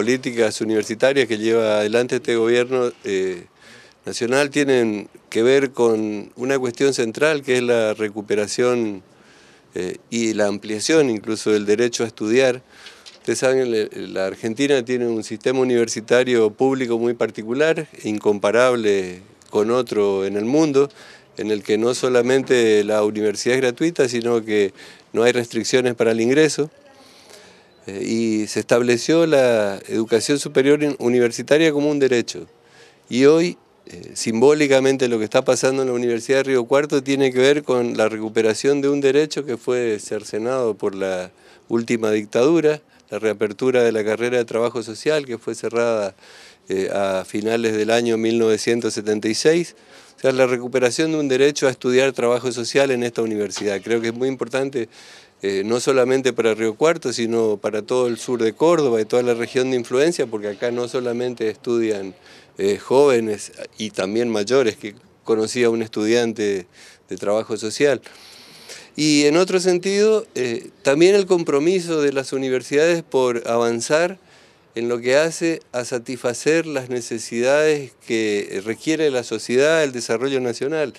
políticas universitarias que lleva adelante este gobierno eh, nacional tienen que ver con una cuestión central que es la recuperación eh, y la ampliación incluso del derecho a estudiar. Ustedes saben, la Argentina tiene un sistema universitario público muy particular, incomparable con otro en el mundo, en el que no solamente la universidad es gratuita, sino que no hay restricciones para el ingreso y se estableció la educación superior universitaria como un derecho. Y hoy, eh, simbólicamente, lo que está pasando en la Universidad de Río Cuarto tiene que ver con la recuperación de un derecho que fue cercenado por la última dictadura, la reapertura de la carrera de trabajo social que fue cerrada eh, a finales del año 1976. O sea, la recuperación de un derecho a estudiar trabajo social en esta universidad. Creo que es muy importante eh, no solamente para Río Cuarto, sino para todo el sur de Córdoba y toda la región de influencia, porque acá no solamente estudian eh, jóvenes y también mayores, que conocía un estudiante de trabajo social. Y en otro sentido, eh, también el compromiso de las universidades por avanzar en lo que hace a satisfacer las necesidades que requiere la sociedad, el desarrollo nacional.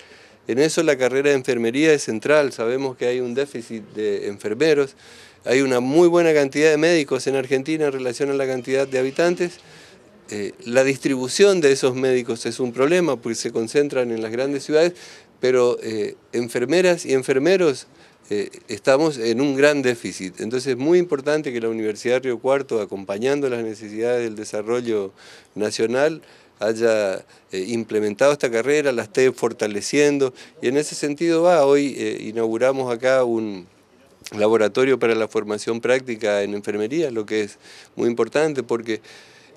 En eso la carrera de enfermería es central, sabemos que hay un déficit de enfermeros, hay una muy buena cantidad de médicos en Argentina en relación a la cantidad de habitantes. Eh, la distribución de esos médicos es un problema porque se concentran en las grandes ciudades, pero eh, enfermeras y enfermeros eh, estamos en un gran déficit. Entonces es muy importante que la Universidad de Río Cuarto, acompañando las necesidades del desarrollo nacional, haya eh, implementado esta carrera, la esté fortaleciendo y en ese sentido va, hoy eh, inauguramos acá un laboratorio para la formación práctica en enfermería, lo que es muy importante porque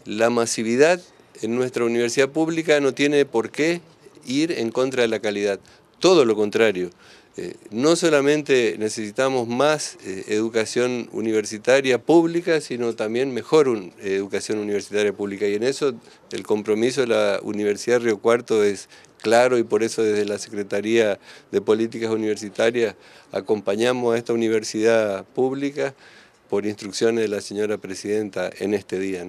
la masividad en nuestra universidad pública no tiene por qué ir en contra de la calidad, todo lo contrario. Eh, no solamente necesitamos más eh, educación universitaria pública, sino también mejor eh, educación universitaria pública. Y en eso el compromiso de la Universidad Río Cuarto es claro y por eso desde la Secretaría de Políticas Universitarias acompañamos a esta universidad pública por instrucciones de la señora Presidenta en este día.